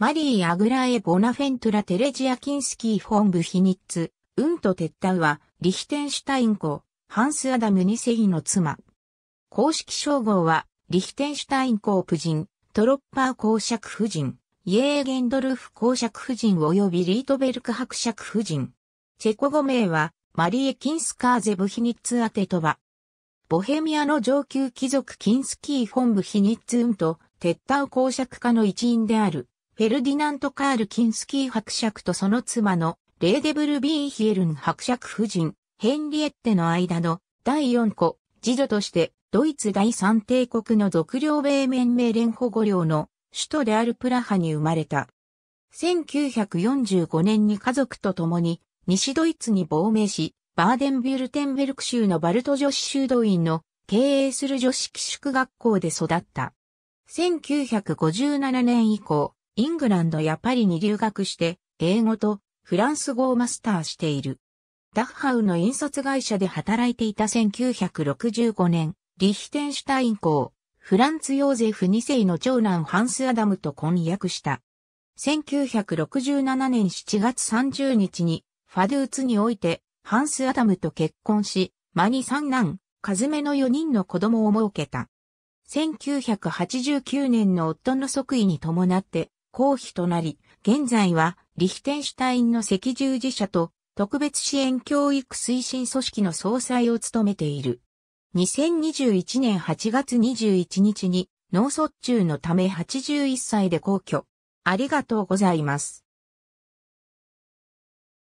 マリー・アグラエ・ボナフェントラ・テレジア・キンスキー・フォン・ブヒニッツ、ウント・テッタウは、リヒテンシュタイン公、ハンス・アダム・ニセイの妻。公式称号は、リヒテンシュタイン公夫人、トロッパー公爵夫人、イエーゲンドルフ公爵夫人及びリートベルク伯爵夫人。チェコ語名は、マリー・キンスカーゼ・ブヒニッツ・アテトバ。ボヘミアの上級貴族キンスキー・フォン・ブヒニッツ・ウント、テッタウ公爵家の一員である、フェルディナント・カール・キンスキー伯爵とその妻のレーデブル・ビーヒエルン伯爵夫人、ヘンリエッテの間の第4個、次女としてドイツ第三帝国の属領米面名連保護領の首都であるプラハに生まれた。1945年に家族と共に西ドイツに亡命し、バーデンビュルテンベルク州のバルト女子修道院の経営する女子寄宿学校で育った。1957年以降、イングランドやパリに留学して、英語とフランス語をマスターしている。ダッハウの印刷会社で働いていた1965年、リヒテンシュタイン公、フランツ・ヨーゼフ2世の長男ハンス・アダムと婚約した。1967年7月30日に、ファドゥーツにおいて、ハンス・アダムと結婚し、マニ三男、カズメの4人の子供を設けた。1989年の夫の即位に伴って、公費となり、現在はリヒテンシュタインの赤十字社と特別支援教育推進組織の総裁を務めている。2021年8月21日に脳卒中のため81歳で皇居。ありがとうございます。